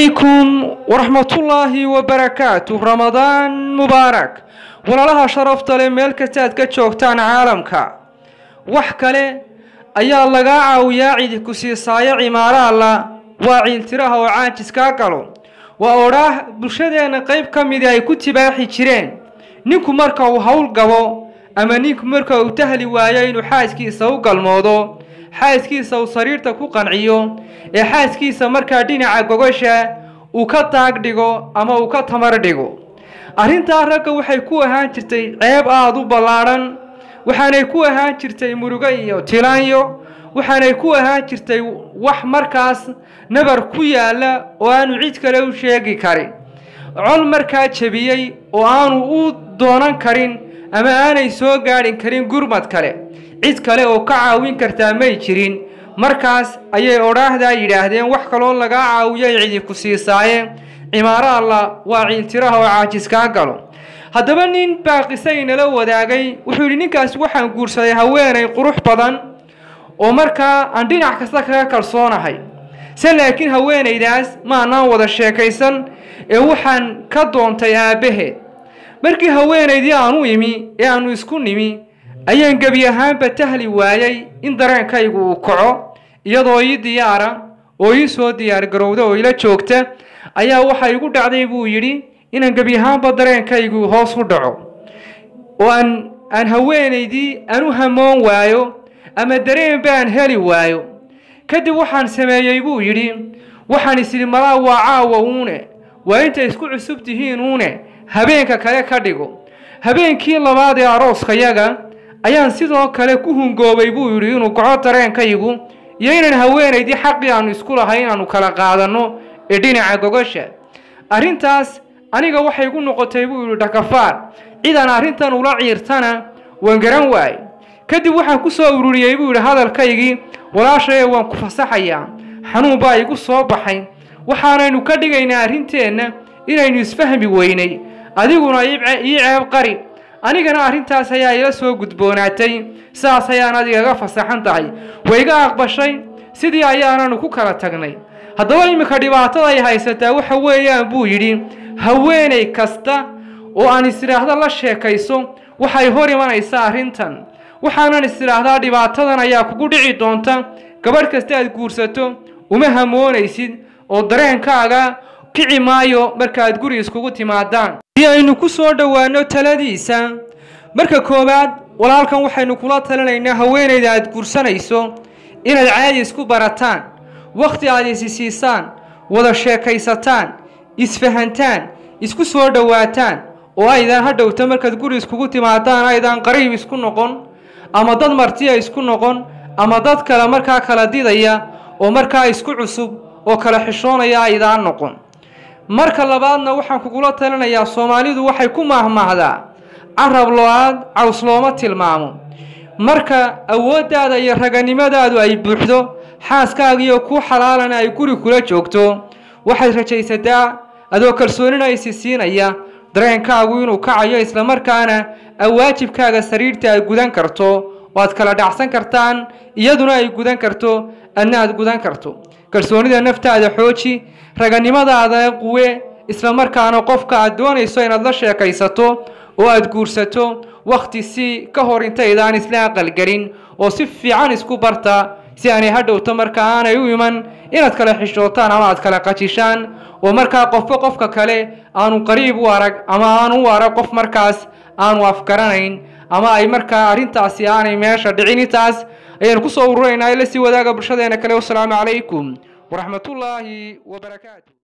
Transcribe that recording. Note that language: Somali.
alaykum waraxmatullaahi wabarakaatu ramadaan mubaarak walaalaha sharafta leh meel kasta aad ka joogtaan caalamka wax kale ayaa lagaa caawiyaa cidi ku siisaayo cimaaro alla waa ciiltiraha oo caajiskaa galo waa odhaah bulshadeenna qayb ka mida ay ku tibaaxi jireen ninku marka uu hawl gabo ama ninku marka uu tahli waayo inuu xaaskiisa u galmoodo xaaskiisa uu sariirta ku qanciyo ee xaaskiisa markaa dhinaca gogosha uu ka taag dhigo ama uu ka tamar dhigo arrintaa ragga waxay ku ahaan jirtay ceeb aada u ballaadhan waxaanay ku ahaan jirtay murugo iyo tilaanyo waxaanay ku ahaan jirtay wax markaas nabar ku yaalla oo aanu cid kale u sheegi karin col markaa jebiyey oo aanu u doonan karin ama aanay soo gaadhin karin gurmad kale cid kale oo ka caawin kartaa may jirin markaas ayay odhaahdaa yidhaahdeen wax kaloo lagaa caawiyay cidi ku siisaayeen cimaaro alla waa ciiltiraha oo caajiskaa galo haddaba nin baaqisay nala wadaagay wuxuu yidhi ninkaas waxaan guursaday haweenay qurux badan oo markaa aan dhinac kasta kaga kalsoonahay se laakiin haweenaydaas maanaan wada sheekaysan ee waxaan ka doontay aabbaheed markii haweenaydii aanu imi ee aanu isku nimi ayaan gebi ahaanba tahli waayay in dareenkaygu uu kaco iyadoo ii diyaara oo ii soo diyaar garowda oo ila joogta ayaa waxaa igu dhacday buu yidhi inaan gebi ahaanba dareenkaygu hoos u dhaco oo aan aan haweenaydii aan u hamoon waayo ama dareenba aan heli waayo kadib waxaan sameeyey buu yidhi waxaan isdhi malaa waa caawa uune waa intay isku cusub tihiin uune habeenka kale ka dhigo habeenkii labaad ee arooskayaga ayaan sidoo kale ku hungoobay buu yidhi inuu goco dareenkaygu iyo inaan haweenaydii xaqii aannu isku lahay inaannu kala qaadanno ee dhinaca gogosha arrintaas aniga waxay igu noqotay buu yidhi dhakafaar cidaan arrintan ula ciirtana waan garan waaye kadib waxaa ku soo ururiyey buu yidhi hadalkaygii walaashayee waan ku fasaxayaa xanuun baa igu soo baxay waxaanaynu ka dhigaynaa arrinteenna inaynu isfahmi weynay adiguna ii ceeb qari anigana arrintaas ayaa ila soo gudboonaatay saas ayaan adigaga fasaxan tahay wayga aqbashay sidii ayaanan ku kala tagnay haddaba iminka dhibaatada ay haysataa waxa weeyaan buu yidhi haweenay kasta oo aan istidhaahdo la sheekayso waxay hor imanaysaa arrintan waxaanan istidhaahdaa dhibaatadan ayaa kugu dhici doonta gabadh kasta aad guursato uma hamoonaysid oo dareenkaaga kici maayo markaaad guri iskugu timaadaan si aynu ku soo dhowaanno taladiisa marka koowaad walaalkan waxaynu kula talinaynaa haweenayda aad guursanayso inaad caadi isku barataan wakhti aad isisiisaan wada sheekaysataan isfahantaan isku soo dhowaataan oo aydaan hadhowta markaad guri iskugu timaadaan aydaan qariib isku noqon ama dad martiya isku noqon ama dad kale markaa kala didaya oo markaa isku cusub oo kala xishoonaya aydaan noqon marka labaadna waxaan kugula talinayaa soomaalidu waxay ku maahmaahdaa carab loo-aad caws looma tilmaamo marka awooddaada iyo raganimadaadu ay buuxdo xaaskaagiiyo ku xalaalana ay guri kula joogto waxaad rajaysataa adoo kalsoonina isi siinaya dareenkaagu inuu kacayo islamarkaana aad waajibkaaga sariirta ay gudan karto oo aad kala dhacsan kartaan iyaduna ay gudan karto adna aad gudan karto kalsoonida naftaada xooji raganimadaada quwe isla markaana qofka aad doonayso inaad la sheekaysato oo aad guursato wakhti si ka hor intaydaan isla aqalgelin oo si fiican isku barta si aanay hadhowto marka aanay u iman inaad kala xishootaan ama aad kala qajishaan oo markaa qofba qofka kale aanu qariib u arag ama aanu u arag qof markaas aanu afgaranayn ama ay markaa arrintaasi aanay meesha dhicin intaas ayaan kusoo ururinaynaa ila sii wadaaga bulshadeena kale wasalaamu calaykum waraxmatullaahi wabarakaatu